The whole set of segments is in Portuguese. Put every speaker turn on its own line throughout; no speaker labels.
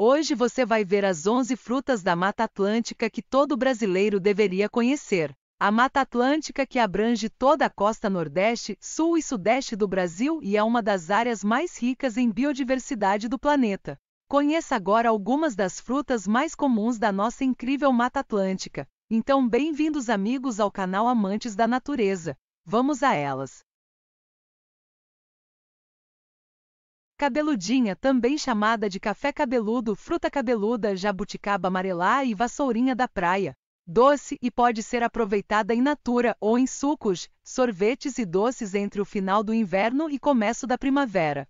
Hoje você vai ver as 11 frutas da Mata Atlântica que todo brasileiro deveria conhecer. A Mata Atlântica que abrange toda a costa nordeste, sul e sudeste do Brasil e é uma das áreas mais ricas em biodiversidade do planeta. Conheça agora algumas das frutas mais comuns da nossa incrível Mata Atlântica. Então, bem-vindos amigos ao canal Amantes da Natureza. Vamos a elas. Cabeludinha, também chamada de café cabeludo, fruta cabeluda, jabuticaba amarelá e vassourinha da praia. Doce e pode ser aproveitada em natura ou em sucos, sorvetes e doces entre o final do inverno e começo da primavera.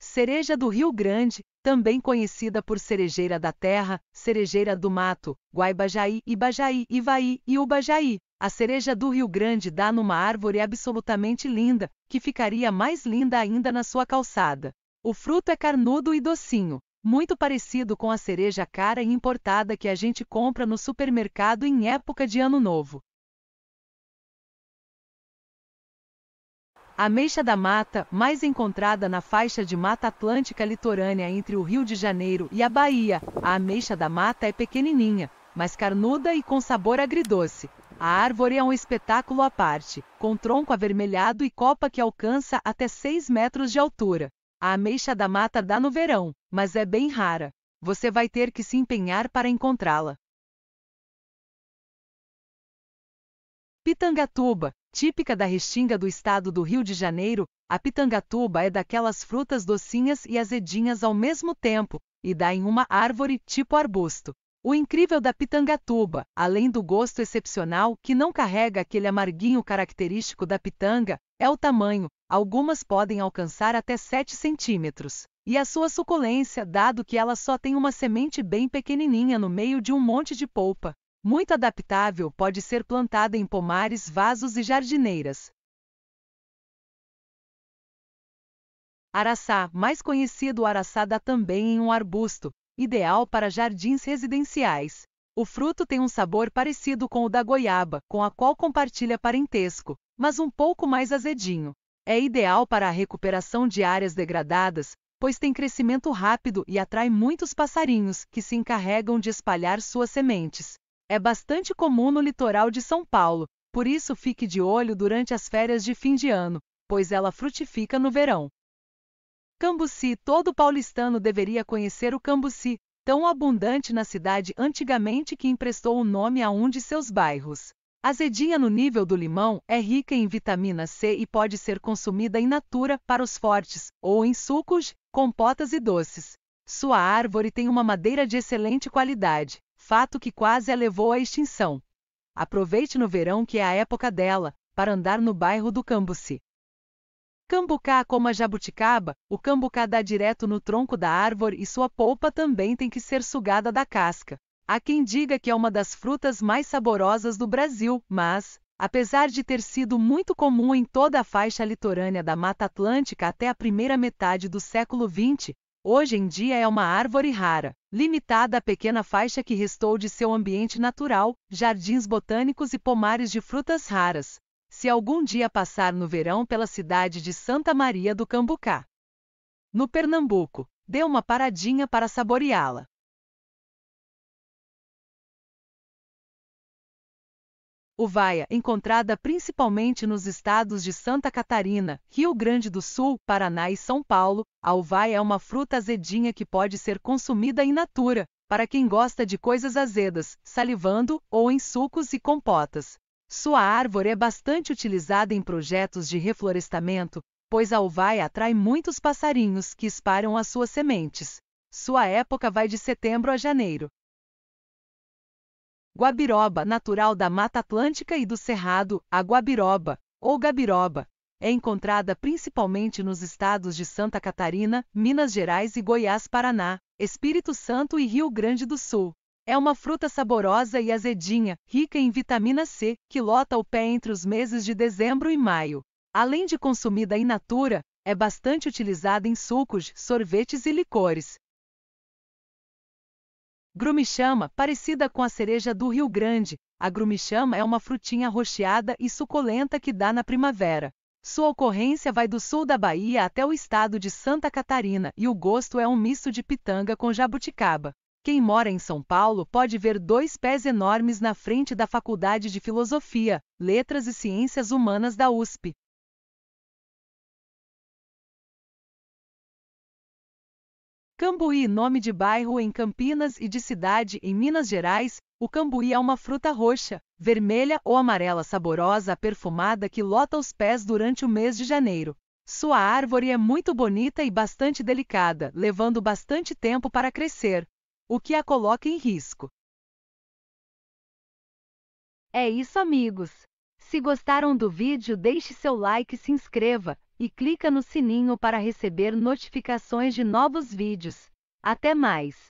Cereja do Rio Grande, também conhecida por cerejeira da terra, cerejeira do mato, Guaibajaí, Ibajaí, Ivaí e Ubajaí, a cereja do Rio Grande dá numa árvore absolutamente linda, que ficaria mais linda ainda na sua calçada. O fruto é carnudo e docinho, muito parecido com a cereja cara e importada que a gente compra no supermercado em época de ano novo. A ameixa da mata, mais encontrada na faixa de Mata Atlântica litorânea entre o Rio de Janeiro e a Bahia, a ameixa da mata é pequenininha, mas carnuda e com sabor agridoce. A árvore é um espetáculo à parte, com tronco avermelhado e copa que alcança até 6 metros de altura. A ameixa da mata dá no verão, mas é bem rara. Você vai ter que se empenhar para encontrá-la. Pitangatuba, típica da restinga do estado do Rio de Janeiro, a pitangatuba é daquelas frutas docinhas e azedinhas ao mesmo tempo, e dá em uma árvore tipo arbusto. O incrível da pitangatuba, além do gosto excepcional que não carrega aquele amarguinho característico da pitanga, é o tamanho, algumas podem alcançar até 7 centímetros, e a sua suculência, dado que ela só tem uma semente bem pequenininha no meio de um monte de polpa. Muito adaptável, pode ser plantada em pomares, vasos e jardineiras. Araçá, mais conhecido araçá dá também em um arbusto, ideal para jardins residenciais. O fruto tem um sabor parecido com o da goiaba, com a qual compartilha parentesco, mas um pouco mais azedinho. É ideal para a recuperação de áreas degradadas, pois tem crescimento rápido e atrai muitos passarinhos que se encarregam de espalhar suas sementes. É bastante comum no litoral de São Paulo, por isso fique de olho durante as férias de fim de ano, pois ela frutifica no verão. Cambuci Todo paulistano deveria conhecer o Cambuci, tão abundante na cidade antigamente que emprestou o nome a um de seus bairros. Azedinha no nível do limão é rica em vitamina C e pode ser consumida in natura para os fortes, ou em sucos, compotas e doces. Sua árvore tem uma madeira de excelente qualidade, fato que quase a levou à extinção. Aproveite no verão que é a época dela, para andar no bairro do Cambuci. Cambucá como a jabuticaba, o cambucá dá direto no tronco da árvore e sua polpa também tem que ser sugada da casca. Há quem diga que é uma das frutas mais saborosas do Brasil, mas, apesar de ter sido muito comum em toda a faixa litorânea da Mata Atlântica até a primeira metade do século XX, hoje em dia é uma árvore rara, limitada à pequena faixa que restou de seu ambiente natural, jardins botânicos e pomares de frutas raras se algum dia passar no verão pela cidade de Santa Maria do Cambucá. No Pernambuco, dê uma paradinha para saboreá-la. Uvaia, encontrada principalmente nos estados de Santa Catarina, Rio Grande do Sul, Paraná e São Paulo, a uvaia é uma fruta azedinha que pode ser consumida in natura, para quem gosta de coisas azedas, salivando ou em sucos e compotas. Sua árvore é bastante utilizada em projetos de reflorestamento, pois a uvaia atrai muitos passarinhos que espalham as suas sementes. Sua época vai de setembro a janeiro. Guabiroba, natural da Mata Atlântica e do Cerrado, a guabiroba, ou gabiroba, é encontrada principalmente nos estados de Santa Catarina, Minas Gerais e Goiás, Paraná, Espírito Santo e Rio Grande do Sul. É uma fruta saborosa e azedinha, rica em vitamina C, que lota o pé entre os meses de dezembro e maio. Além de consumida in natura, é bastante utilizada em sucos, sorvetes e licores. Grumichama, parecida com a cereja do Rio Grande, a grumichama é uma frutinha rocheada e suculenta que dá na primavera. Sua ocorrência vai do sul da Bahia até o estado de Santa Catarina e o gosto é um misto de pitanga com jabuticaba. Quem mora em São Paulo pode ver dois pés enormes na frente da Faculdade de Filosofia, Letras e Ciências Humanas da USP. Cambuí, nome de bairro em Campinas e de cidade em Minas Gerais, o cambuí é uma fruta roxa, vermelha ou amarela saborosa perfumada que lota os pés durante o mês de janeiro. Sua árvore é muito bonita e bastante delicada, levando bastante tempo para crescer o que a coloca em risco. É isso, amigos! Se gostaram do vídeo, deixe seu like, se inscreva e clica no sininho para receber notificações de novos vídeos. Até mais!